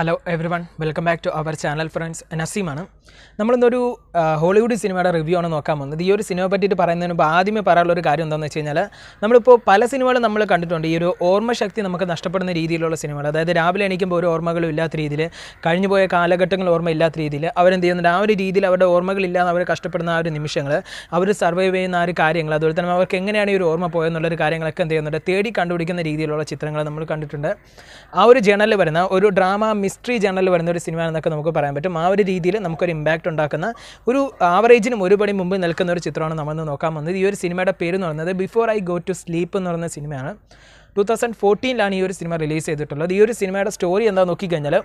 hello everyone welcome back to our channel friends നസീമാണ് നമ്മളിന്നൊരു Hollywood സിനിമയുടെ review ആണ് നോക്കാൻ പോകുന്നത് ഈ ഒരു സിനിമയെ പറ്റിയിട്ട് പറയുന്നതിന് മുമ്പ് ആദ്യമേ പറയാനുള്ള ഒരു കാര്യം എന്താണെന്ന് വെച്ച് കഴിഞ്ഞാൽ നമ്മളിപ്പോൾ പല സിനിമകളും നമ്മൾ കണ്ടിട്ടുണ്ട് ഈ ഒരു ഓർമ്മശക്തി നമുക്ക് നഷ്ടപ്പെടുന്ന രീതിയിലുള്ള സിനിമകൾ അതായത് രാവിലെ എണീക്കുമ്പോൾ ഒരു ഓർമ്മകളും ഇല്ലാത്ത രീതിയിൽ പോയ കാലഘട്ടങ്ങൾ ഓർമ്മയില്ലാത്ത രീതിയിൽ അവരെന്ത് ചെയ്യുന്നുണ്ട് ആ ഒരു രീതിയിൽ അവരുടെ ഓർമ്മകളില്ലാതെ അവർ കഷ്ടപ്പെടുന്ന ആ ഒരു നിമിഷങ്ങൾ അവർ സർവൈവ് ചെയ്യുന്ന ആ ഒരു കാര്യങ്ങൾ അതുപോലെ തന്നെ അവർക്ക് എങ്ങനെയാണ് ഈ ഒരു ഓർമ്മ പോയെന്നുള്ളൊരു കാര്യങ്ങളൊക്കെ എന്ത് ചെയ്യുന്നുണ്ട് തേടി കണ്ടുപിടിക്കുന്ന രീതിയിലുള്ള ചിത്രങ്ങൾ നമ്മൾ കണ്ടിട്ടുണ്ട് ആ ഒരു ജേണലിൽ വരുന്ന ഒരു ഡ്രാമ മിസ്റ്ററി ജേണലിൽ വരുന്ന ഒരു സിനിമ എന്നൊക്കെ നമുക്ക് പറയാൻ പറ്റും ആ ഒരു രീതിയിൽ നമുക്കൊരു ഇമ്പാക്റ്റ് ഉണ്ടാക്കുന്ന ഒരു ആവറേജിനും ഒരു പടി മുമ്പ് നിൽക്കുന്ന ഒരു ചിത്രമാണ് നമ്മളൊന്ന് നോക്കാൻ വന്നത് ഈ ഒരു സിനിമയുടെ പേര് എന്ന് പറയുന്നത് before I go to sleep എന്ന് പറയുന്ന സിനിമയാണ് ടു തൗസൻഡ് ഫോർട്ടീനിലാണ് ഈ ഒരു സിനിമ റിലീസ് ചെയ്തിട്ടുള്ളത് ഈ ഒരു സിനിമയുടെ സ്റ്റോറി എന്താ നോക്കിക്കഴിഞ്ഞാൽ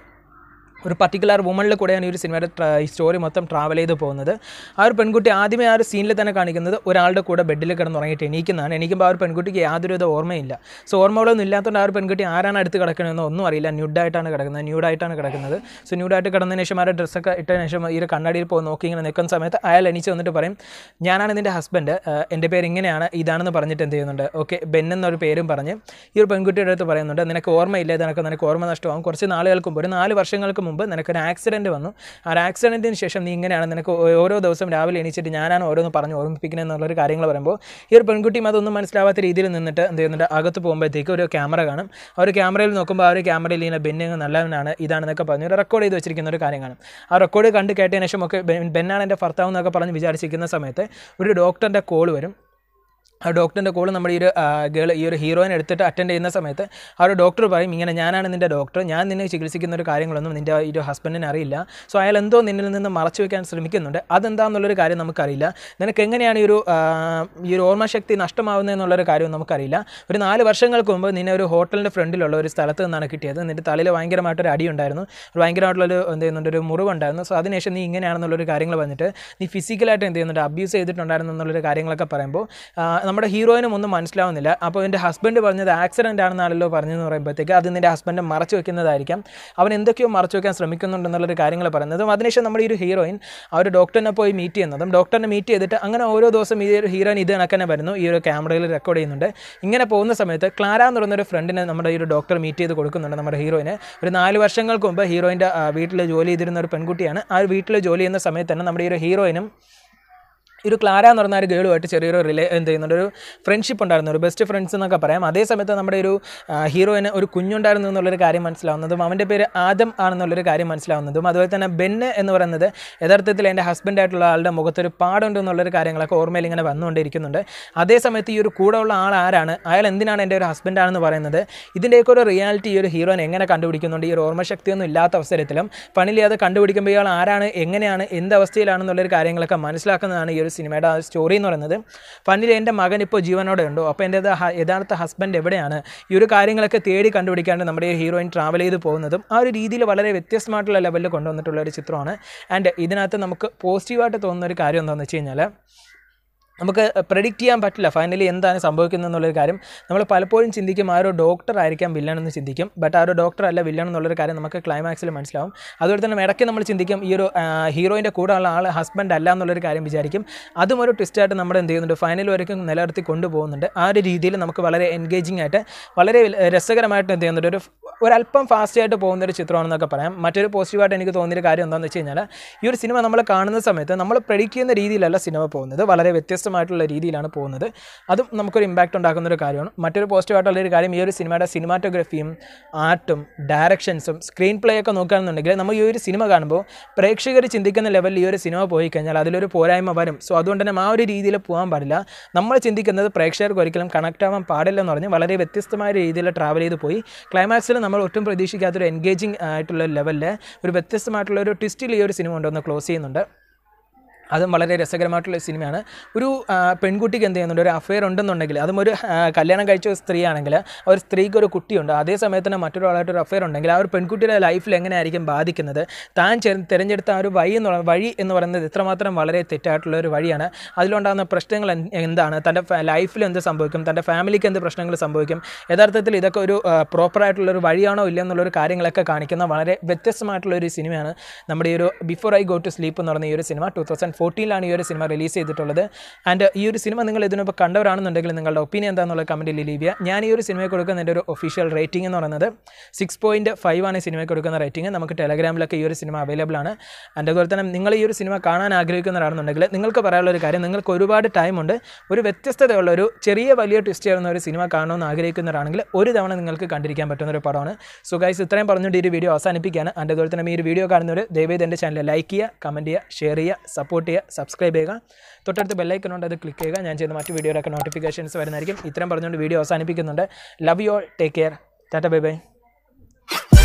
ഒരു പർട്ടിക്കുലർ വുമണിൽ കൂടെയാണ് ഈ ഒരു സിനിമയുടെ സ്റ്റോറി മൊത്തം ട്രാവൽ ചെയ്ത് പോകുന്നത് ആ ഒരു പെൺകുട്ടി ആദ്യമേ ആ ഒരു സീനിൽ തന്നെ കാണിക്കുന്നത് ഒരാളുടെ കൂടെ ബെഡിൽ കിടന്നുറങ്ങിയിട്ട് എണീക്കുന്നതാണ് എണീക്കുമ്പോൾ ആ ഒരു പെൺകുട്ടിക്ക് യാതൊരുവിധ ഓർമ്മയില്ല സോ ഓർമ്മകളൊന്നും ഇല്ലാത്തതുകൊണ്ട് ആ ഒരു പെൺകുട്ടി ആരാണ് അടുത്ത് കിടക്കണമെന്ന് ഒന്നും അറിയില്ല ന്യൂഡായിട്ടാണ് കിടക്കുന്നത് ന്യൂഡായിട്ടാണ് കിടക്കുന്നത് സോ ന്യൂഡായിട്ട് കിടന്നതിന് ശേഷം ആരുടെ ഡ്രസ്സൊക്കെ ഇട്ടതിന് ശേഷം ഈ ഒരു കണ്ണാടിയിൽ പോയി നോക്കി ഇങ്ങനെ നിൽക്കുന്ന സമയത്ത് അയാൾ എണീച്ച് വന്നിട്ട് പറയും ഞാനാണ് ഇതിൻ്റെ ഹസ്ബൻഡ് എൻ്റെ പേര് ഇങ്ങനെയാണ് ഇതാണെന്ന് പറഞ്ഞിട്ട് എന്ത് ചെയ്യുന്നുണ്ട് ഓക്കെ ബെൻ എന്നൊരു പേരും പറഞ്ഞ് ഈ ഒരു പെൺകുട്ടിയുടെ അടുത്ത് പറയുന്നുണ്ട് നിനക്ക് ഓർമ്മയില്ല ഇതൊക്കെ നിനക്ക് ഓർമ്മ നഷ്ടമാകും കുറച്ച് നാളുകൾക്കും ഒരു നാല് വർഷങ്ങൾക്ക് മുമ്പ് നിനക്കൊരു ആക്സിഡൻറ്റ് വന്നു ആ ഒരു ആക്സിഡൻറ്റിന് ശേഷം നീ ഇങ്ങനെയാണ് നിനക്ക് ഓരോ ദിവസം രാവിലെ എണീച്ചിട്ട് ഞാനാണ് ഓരോന്ന് പറഞ്ഞ് ഓർമ്മിപ്പിക്കുന്നത് എന്നുള്ളൊരു കാര്യങ്ങൾ പറയുമ്പോൾ ഈ ഒരു പെൺകുട്ടിയും അതൊന്നും മനസ്സിലാവാത്ത രീതിയിൽ നിന്നിട്ട് എന്ത് ചെയ്യുന്നുണ്ട് അകത്ത് പോകുമ്പോഴത്തേക്ക് ഒരു ക്യാമറ കാണും ആ ഒരു ക്യാമറയിൽ നോക്കുമ്പോൾ ആ ഒരു ക്യാമറയിൽ ഇങ്ങനെ ബെന്നിങ് നല്ലവനാണ് ഇതാണെന്നൊക്കെ പറഞ്ഞ് ഒരു റെക്കോർഡ് ചെയ്ത് വെച്ചിരിക്കുന്ന ഒരു കാര്യം കാണും ആ റെക്കോർഡ് കണ്ട് കേട്ടതിന് ശേഷം ഒക്കെ ബെന്നാണ് എൻ്റെ ഭർത്താവ് എന്നൊക്കെ പറഞ്ഞ് വിചാരിച്ചിരിക്കുന്ന സമയത്ത് ഒരു ഡോക്ടറിൻ്റെ കോൾ വരും ഡോക്ടറിൻ്റെ കോൾ നമ്മൾ ഈ ഒരു ഗേൾ ഈ ഒരു ഹീറോയിൻ എടുത്തിട്ട് അറ്റൻഡ് ചെയ്യുന്ന സമയത്ത് ആ ഒരു ഡോക്ടർ പറയും ഇങ്ങനെ ഞാനാണ് നിൻ്റെ ഡോക്ടർ ഞാൻ നിന്നെ ചികിത്സിക്കുന്ന ഒരു കാര്യങ്ങളൊന്നും നിൻ്റെ ഈ ഒരു ഹസ്ബൻഡിനെ അറിയില്ല സോ അയാൾ എന്തോ നിന്നിൽ നിന്ന് മറച്ചു വെക്കാൻ ശ്രമിക്കുന്നുണ്ട് അതെന്താന്നുള്ളൊരു കാര്യം നമുക്കറിയില്ല നിനക്ക് എങ്ങനെയാണ് ഈ ഒരു ഈ ഒരു ഓർമ്മശക്തി നഷ്ടമാവുന്നതെന്നുള്ളൊരു കാര്യവും നമുക്കറിയില്ല ഒരു നാല് വർഷങ്ങൾക്ക് മുമ്പ് നിന്നെ ഒരു ഹോട്ടലിൻ്റെ ഫ്രണ്ടിലുള്ള ഒരു സ്ഥലത്ത് നിന്നാണ് കിട്ടിയത് നിൻ്റെ തലയിൽ ഭയങ്കരമായിട്ടൊരു അടിയുണ്ടായിരുന്നു ഭയങ്കരമായിട്ടുള്ളൊരു എന്ത് ചെയ്യുന്നുണ്ട് ഒരു മുറിവുണ്ടായിരുന്നു സോ അതിനുശേഷം നീ ഇങ്ങനെയാണെന്നുള്ളൊരു കാര്യങ്ങൾ വന്നിട്ട് നീ ഫിസിക്കലായിട്ട് എന്ത് ചെയ്യുന്നുണ്ട് അബ്യൂസ് ചെയ്തിട്ടുണ്ടായിരുന്നു എന്നുള്ളൊരു കാര്യങ്ങളൊക്കെ പറയുമ്പോൾ നമ്മുടെ ഹീറോയിനും ഒന്നും മനസ്സിലാവുന്നില്ല അപ്പോൾ എൻ്റെ ഹസ്ബൻഡ് പറഞ്ഞത് ആക്സിഡൻ്റ് ആണെന്നാണല്ലോ പറഞ്ഞെന്ന് പറയുമ്പോഴത്തേക്ക് അത് നിൻ്റെ ഹസ്ബൻഡ് മറച്ചു വെക്കുന്നതായിരിക്കാം അവൻ എന്തൊക്കെയോ മറച്ചു വെക്കാൻ ശ്രമിക്കുന്നുണ്ടെന്നുള്ളൊരു കാര്യങ്ങൾ പറയുന്നതും അതിനുശേഷം നമ്മുടെ ഈ ഒരു ഹീറോയിൻ ആ ഒരു ഡോക്ടറിനെ പോയി മീറ്റ് ചെയ്യുന്നതും ഡോക്ടറിനെ മീറ്റ് ചെയ്തിട്ട് അങ്ങനെ ഓരോ ദിവസം ഈ ഒരു ഹീറോയിൻ ഇത് കണക്കന്നെ വരുന്നു ഈ ഒരു ക്യാമറയിൽ റെക്കോർഡ് ചെയ്യുന്നുണ്ട് ഇങ്ങനെ പോകുന്ന സമയത്ത് ക്ലാര എന്ന് പറയുന്നൊരു ഫ്രണ്ടിനെ നമ്മുടെ ഈ ഒരു ഡോക്ടർ മീറ്റ് ചെയ്ത് കൊടുക്കുന്നുണ്ട് നമ്മുടെ ഹീറോയിന് ഒരു നാല് വർഷങ്ങൾക്ക് മുമ്പ് ഹീറോയിൻ്റെ വീട്ടിൽ ജോലി ചെയ്തിരുന്ന ഒരു പെൺകുട്ടിയാണ് ആ വീട്ടിൽ ജോലി ചെയ്യുന്ന സമയത്ത് തന്നെ നമ്മുടെ ഈ ഒരു ഹീറോയിനും ഒരു ക്ലാര എന്ന് പറഞ്ഞ ഒരു ഗേളുമായിട്ട് ചെറിയൊരു റിലേ എന്ത് ചെയ്യുന്നുണ്ട് ഒരു ഫ്രണ്ട്ഷിപ്പ് ഉണ്ടായിരുന്നു ഒരു ബെസ്റ്റ് ഫ്രണ്ട്സ് എന്നൊക്കെ പറയാം അതേ സമയത്ത് നമ്മുടെ ഒരു ഹീറോയിന് ഒരു കുഞ്ഞുണ്ടായിരുന്നു എന്നുള്ളൊരു കാര്യം മനസ്സിലാവുന്നതും അവൻ്റെ പേര് ആദം ആണെന്നുള്ളൊരു കാര്യം മനസ്സിലാവുന്നതും അതുപോലെ തന്നെ ബെന്ന് എന്ന് പറയുന്നത് യഥാർത്ഥത്തിൽ എൻ്റെ ഹസ്ബൻഡായിട്ടുള്ള ആളുടെ മുഖത്തൊരു പാടുണ്ട് എന്നുള്ളൊരു കാര്യങ്ങളൊക്കെ ഓർമ്മയിൽ ഇങ്ങനെ വന്നുകൊണ്ടിരിക്കുന്നുണ്ട് അതേ സമയത്ത് ഈ ഒരു കൂടെ ഉള്ള ആൾ ആരാണ് അയാൾ എന്തിനാണ് എൻ്റെ ഒരു ഹസ്ബൻഡാണെന്ന് പറയുന്നത് ഇതിൻ്റെയൊക്കെ ഒരു റിയാലിറ്റി ഈ ഒരു ഹീറോയിൻ എങ്ങനെ കണ്ടുപിടിക്കുന്നുണ്ട് ഈ ഒരു ഓർമ്മശക്തിയൊന്നും ഇല്ലാത്ത അവസരത്തിലും അത് കണ്ടുപിടിക്കുമ്പോൾ ഇയാൾ ആരാണ് എങ്ങനെയാണ് എന്ത് അവസ്ഥയിലാണെന്നുള്ളൊരു കാര്യങ്ങളൊക്കെ മനസ്സിലാക്കുന്നതാണ് ഈ ഒരു സിനിമയുടെ ആ സ്റ്റോറി എന്ന് പറയുന്നത് ഫണ്ണിൽ എൻ്റെ മകൻ ഇപ്പോൾ ജീവനോടെ ഉണ്ടോ അപ്പോൾ എൻ്റെ യഥാർത്ഥ ഹസ്ബൻഡ് എവിടെയാണ് ഈ ഒരു കാര്യങ്ങളൊക്കെ തേടി കണ്ടുപിടിക്കാണ്ട് നമ്മുടെ ഹീറോയിൻ ട്രാവൽ ചെയ്ത് പോകുന്നതും ആ ഒരു രീതിയിൽ വളരെ വ്യത്യസ്തമായിട്ടുള്ള ലെവലിൽ കൊണ്ടുവന്നിട്ടുള്ള ഒരു ചിത്രമാണ് ആൻഡ് ഇതിനകത്ത് നമുക്ക് പോസിറ്റീവായിട്ട് തോന്നുന്ന ഒരു കാര്യം എന്താണെന്ന് വെച്ച് കഴിഞ്ഞാൽ നമുക്ക് പ്രെഡിക്റ്റ് ചെയ്യാൻ പറ്റില്ല ഫൈനലി എന്താണ് സംഭവിക്കുന്നത് എന്നുള്ളൊരു കാര്യം നമ്മൾ പലപ്പോഴും ചിന്തിക്കും ആ ഒരു ഡോക്ടർ ആയിരിക്കാം വില്ലൻ എന്ന് ചിന്തിക്കും ബട്ട് ആ ഒരു ഡോക്ടർ അല്ല വില്ലൻ എന്നുള്ളൊരു കാര്യം നമുക്ക് ക്ലൈമാക്സിൽ മനസ്സിലാവും അതുപോലെ തന്നെ ഇടയ്ക്ക് നമ്മൾ ചിന്തിക്കും ഈ ഒരു ഹീറോയിൻ്റെ കൂടെ ഉള്ള ആൾ ഹസ്ബൻഡ് അല്ല എന്നുള്ളൊരു കാര്യം വിചാരിക്കും അതും ഒരു ട്വിസ്റ്റായിട്ട് നമ്മൾ എന്ത് ചെയ്യുന്നുണ്ട് ഫൈനൽ വരയ്ക്കും നിലനിർത്തി കൊണ്ടുപോകുന്നുണ്ട് ആ ഒരു രീതിയിൽ നമുക്ക് വളരെ എൻഗേജിംഗ് ആയിട്ട് വളരെ രസകരമായിട്ട് എന്ത് ചെയ്യുന്നുണ്ട് ഒരു ഒരല്പം ഫാസ്റ്റായിട്ട് പോകുന്നൊരു ചിത്രമാണെന്നൊക്കെ പറയാം മറ്റൊരു പോസിറ്റീവായിട്ട് എനിക്ക് തോന്നിയൊരു കാര്യം എന്താണെന്ന് വെച്ച് കഴിഞ്ഞാൽ ഈ ഒരു സിനിമ നമ്മൾ കാണുന്ന സമയത്ത് നമ്മൾ പ്രെഡിക്റ്റ് ചെയ്യുന്ന രീതിയിലല്ല സിനിമ പോകുന്നത് വളരെ വ്യത്യസ്തമായിട്ടുള്ള രീതിയിലാണ് പോകുന്നത് അതും നമുക്കൊരു ഇമ്പാക്റ്റ് ഉണ്ടാക്കുന്ന ഒരു കാര്യമാണ് മറ്റൊരു പോസിറ്റീവായിട്ടുള്ള ഒരു കാര്യം ഈ ഒരു സിനിമയുടെ സിനിമാറ്റോഗ്രഫിയും ആർട്ടും ഡയറക്ഷൻസും സ്ക്രീൻ പ്ലേ ഒക്കെ നോക്കുകയാണെന്നുണ്ടെങ്കിൽ നമ്മൾ ഈ ഒരു സിനിമ കാണുമ്പോൾ പ്രേക്ഷകർ ചിന്തിക്കുന്ന ലെവലിൽ ഈ ഒരു സിനിമ പോയി കഴിഞ്ഞാൽ അതിലൊരു പോരായ്മ വരും സോ അതുകൊണ്ട് തന്നെ ആ ഒരു രീതിയിൽ പോകാൻ പാടില്ല നമ്മൾ ചിന്തിക്കുന്നത് പ്രേക്ഷകർക്ക് ഒരിക്കലും കണക്റ്റ് ആവാൻ പാടില്ല എന്ന് പറഞ്ഞ് വളരെ വ്യത്യസ്തമായ രീതിയിൽ ട്രാവൽ ചെയ്ത് പോയി ക്ലൈമാക്സിൽ നമ്മൾ ഒട്ടും പ്രതീക്ഷിക്കാത്തൊരു എൻഗേജിങ് ആയിട്ടുള്ള ലെവലിൽ ഒരു വ്യത്യസ്തമായിട്ടുള്ള ഒരു ട്വിസ്റ്റിൽ ഈ ഒരു സിനിമ ഉണ്ടെന്ന് ക്ലോസ് ചെയ്യുന്നുണ്ട് അതും വളരെ രസകരമായിട്ടുള്ള സിനിമയാണ് ഒരു പെൺകുട്ടിക്ക് എന്ത് ചെയ്യുന്നുണ്ട് ഒരു അഫെയർ ഉണ്ടെന്നുണ്ടെങ്കിൽ അതും ഒരു കല്യാണം കഴിച്ച ഒരു സ്ത്രീയാണെങ്കിൽ ഒരു സ്ത്രീക്ക് ഒരു കുട്ടിയുണ്ട് അതേ സമയത്ത് തന്നെ മറ്റൊരാളായിട്ട് ഒരു അഫെയർ ഉണ്ടെങ്കിൽ ആ ഒരു പെൺകുട്ടിയുടെ ലൈഫിൽ എങ്ങനെയായിരിക്കും ബാധിക്കുന്നത് താൻ തിരഞ്ഞെടുത്ത ആ ഒരു വഴി എന്ന് വഴി എന്ന് പറയുന്നത് ഇത്രമാത്രം വളരെ തെറ്റായിട്ടുള്ള ഒരു വഴിയാണ് അതിലുണ്ടാകുന്ന പ്രശ്നങ്ങൾ എന്താണ് തൻ്റെ ലൈഫിൽ എന്ത് സംഭവിക്കും തൻ്റെ ഫാമിലിക്ക് എന്ത് പ്രശ്നങ്ങൾ സംഭവിക്കും യഥാർത്ഥത്തിൽ ഇതൊക്കെ ഒരു പ്രോപ്പറായിട്ടുള്ള ഒരു വഴിയാണോ ഇല്ല എന്നുള്ളൊരു കാര്യങ്ങളൊക്കെ കാണിക്കുന്ന വളരെ വ്യത്യസ്തമായിട്ടുള്ള ഒരു സിനിമയാണ് നമ്മുടെ ഈ ഒരു before I go to sleep എന്ന് പറയുന്ന ഈ ഒരു സിനിമ ടു തൗസൻഡ് തൗസൻഡ് ഫോർട്ടീനിലാണ് ഈ ഒരു സിനിമ റിലീസ് ചെയ്തിട്ടുള്ളത് ആൻഡ് ഈ ഒരു സിനിമ നിങ്ങൾ ഇതിനൊപ്പം കണ്ടവരാണെന്നുണ്ടെങ്കിൽ നിങ്ങളുടെ ഒപ്പീനിയൻ എന്താണെന്നുള്ള കമൻറ്റിൽ ലീവ് ഞാൻ ഈ ഒരു സിനിമയ്ക്ക് കൊടുക്കുന്ന എൻ്റെ ഒരു ഒഫീഷ്യൽ റേറ്റിംഗ് എന്ന് പറയുന്നത് സിക്സ് പോയിൻറ്റ് ഫൈവ് ആണ് ഈ സിനിമയ്ക്ക് കൊടുക്കുന്ന റേറ്റിംഗ് നമുക്ക് ടെലഗ്രാമിലൊക്കെ ഈ ഒരു സിനിമ അവൈലബിൾ ആണ് ആൻഡ് അതുപോലെ തന്നെ നിങ്ങൾ ഈ ഒരു സിനിമ കാണാൻ ആഗ്രഹിക്കുന്നവരാണെന്നുണ്ടെങ്കിൽ നിങ്ങൾക്ക് പറയാനുള്ള ഒരു കാര്യം നിങ്ങൾക്ക് ഒരുപാട് ടൈമുണ്ട് ഒരു വ്യത്യസ്തതയുള്ള ഒരു ചെറിയ വലിയ ട്വിസ്റ്റ് ചെയ്യുന്ന ഒരു സിനിമ കാണണമെന്ന് ആഗ്രഹിക്കുന്നവരാണെങ്കിൽ ഒരു തവണ നിങ്ങൾക്ക് കണ്ടിരിക്കാൻ പറ്റുന്ന ഒരു പടമാണ് സോ ഗൈസ് ഇത്രയും പറഞ്ഞുകൊണ്ട് ഈ ഒരു വീഡിയോ അവസാനിപ്പിക്കുകയാണ് ആൻഡ് അതുപോലെ തന്നെ ഈ ഒരു വീഡിയോ കാണുന്നവർ ദയവേദ് എൻ്റെ ചാനൽ ലൈക്ക് ചെയ്യുക കമൻറ്റ് ചെയ്യുക ഷെയർ ചെയ്യുക സപ്പോർട്ട് സപ്പോർട്ട് ചെയ്യുക സബ്സ്ക്രൈബ് ചെയ്യുക തൊട്ടടുത്ത് ഉണ്ട് അത് ക്ലിക്ക് ചെയ്യുക ഞാൻ ചെയ്യുന്ന മറ്റ് വീഡിയോയിലൊക്കെ നോട്ടിഫിക്കേഷൻസ് വരുന്നതായിരിക്കും ഇത്രയും പറഞ്ഞുകൊണ്ട് വീഡിയോ അവസാനിപ്പിക്കുന്നുണ്ട് love you all take care tata bye by